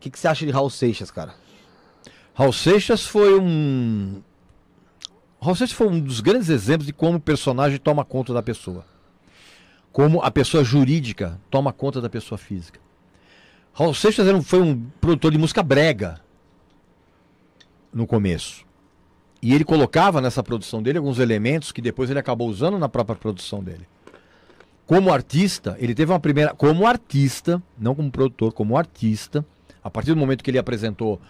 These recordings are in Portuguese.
O que, que você acha de Raul Seixas, cara? Raul Seixas foi um. Raul Seixas foi um dos grandes exemplos de como o personagem toma conta da pessoa. Como a pessoa jurídica toma conta da pessoa física. Raul Seixas era um, foi um produtor de música brega no começo. E ele colocava nessa produção dele alguns elementos que depois ele acabou usando na própria produção dele. Como artista, ele teve uma primeira. Como artista, não como produtor, como artista, a partir do momento que ele apresentou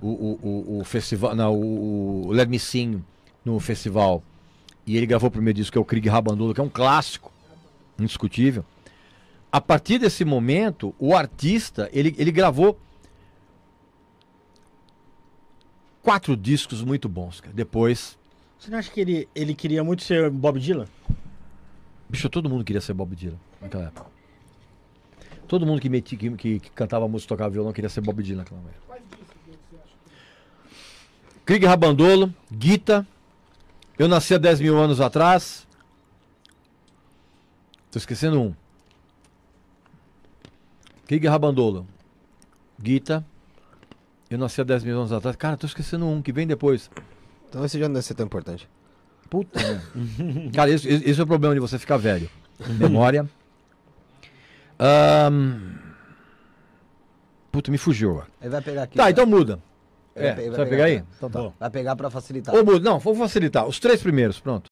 o, o, o, o festival, não, o, o Let Me Sing no festival, e ele gravou o primeiro disco, que é o Krieg Rabandolo, que é um clássico, indiscutível. A partir desse momento, o artista, ele, ele gravou quatro discos muito bons, cara. Depois. Você não acha que ele, ele queria muito ser Bob Dylan? Bicho, todo mundo queria ser Bob Dylan naquela época. Todo mundo que, metia, que, que, que cantava música, tocava violão, queria ser Bob Dylan naquela manhã. Krieg Rabandolo, Guita. Eu nasci há 10 mil anos atrás. Tô esquecendo um. Krieg Rabandolo, Guita. Eu nasci há 10 mil anos atrás. Cara, tô esquecendo um que vem depois. Então esse já não deve ser tão importante. Puta. Cara, esse, esse é o problema de você ficar velho. Memória. Um... Puta, me fugiu. Ele vai pegar aqui. Tá, né? então muda. É, vai, né? então tá. vai, pegar, pegar aí? Então tá. Vai pegar para facilitar. Ou muda, não, vou facilitar. Os três primeiros, pronto.